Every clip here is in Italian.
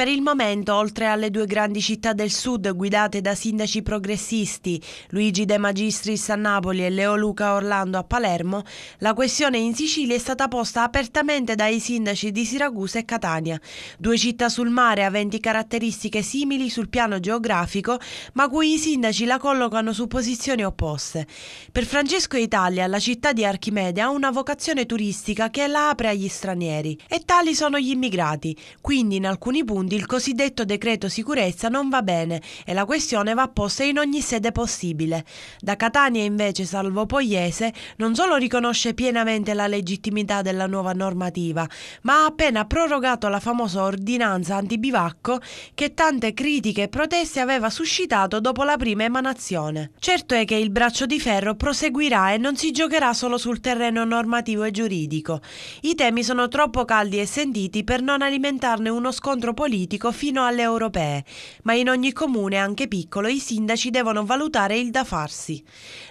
Per il momento, oltre alle due grandi città del sud guidate da sindaci progressisti, Luigi De Magistris a Napoli e Leo Luca Orlando a Palermo, la questione in Sicilia è stata posta apertamente dai sindaci di Siracusa e Catania, due città sul mare aventi caratteristiche simili sul piano geografico, ma cui i sindaci la collocano su posizioni opposte. Per Francesco Italia, la città di Archimede ha una vocazione turistica che la apre agli stranieri e tali sono gli immigrati, quindi in alcuni punti quindi il cosiddetto decreto sicurezza non va bene e la questione va posta in ogni sede possibile. Da Catania invece Salvo Pogliese non solo riconosce pienamente la legittimità della nuova normativa, ma ha appena prorogato la famosa ordinanza antibivacco che tante critiche e proteste aveva suscitato dopo la prima emanazione. Certo è che il braccio di ferro proseguirà e non si giocherà solo sul terreno normativo e giuridico. I temi sono troppo caldi e sentiti per non alimentarne uno scontro politico politico fino alle europee, ma in ogni comune, anche piccolo, i sindaci devono valutare il da farsi.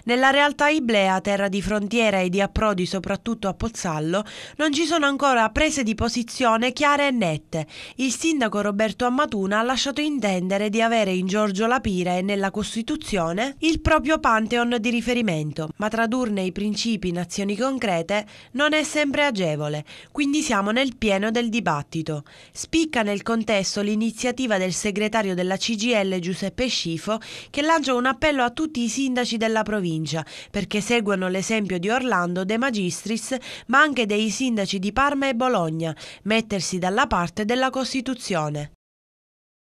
Nella realtà iblea, terra di frontiera e di approdi soprattutto a Pozzallo, non ci sono ancora prese di posizione chiare e nette. Il sindaco Roberto Ammatuna ha lasciato intendere di avere in Giorgio Lapira e nella Costituzione il proprio pantheon di riferimento, ma tradurne i principi in azioni concrete non è sempre agevole, quindi siamo nel pieno del dibattito. Spicca nel contesto contesto l'iniziativa del segretario della CGL Giuseppe Scifo che lancia un appello a tutti i sindaci della provincia perché seguano l'esempio di Orlando, De Magistris, ma anche dei sindaci di Parma e Bologna, mettersi dalla parte della Costituzione.